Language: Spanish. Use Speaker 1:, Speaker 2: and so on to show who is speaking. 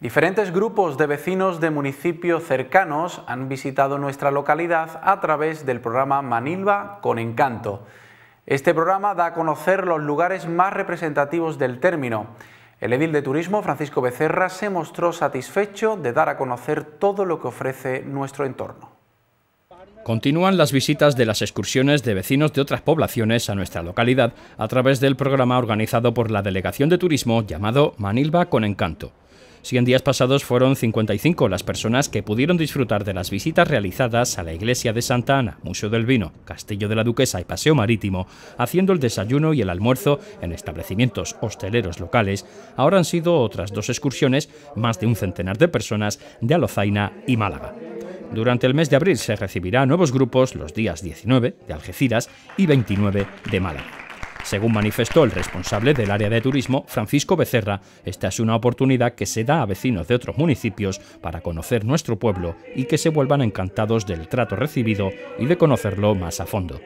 Speaker 1: Diferentes grupos de vecinos de municipios cercanos han visitado nuestra localidad a través del programa Manilva con Encanto. Este programa da a conocer los lugares más representativos del término. El edil de turismo, Francisco Becerra, se mostró satisfecho de dar a conocer todo lo que ofrece nuestro entorno.
Speaker 2: Continúan las visitas de las excursiones de vecinos de otras poblaciones a nuestra localidad a través del programa organizado por la Delegación de Turismo llamado Manilva con Encanto. Si en días pasados fueron 55 las personas que pudieron disfrutar de las visitas realizadas a la iglesia de Santa Ana, Museo del Vino, Castillo de la Duquesa y Paseo Marítimo, haciendo el desayuno y el almuerzo en establecimientos hosteleros locales, ahora han sido otras dos excursiones, más de un centenar de personas, de Alozaina y Málaga. Durante el mes de abril se recibirá nuevos grupos los días 19 de Algeciras y 29 de Málaga. Según manifestó el responsable del área de turismo, Francisco Becerra, esta es una oportunidad que se da a vecinos de otros municipios para conocer nuestro pueblo y que se vuelvan encantados del trato recibido y de conocerlo más a fondo.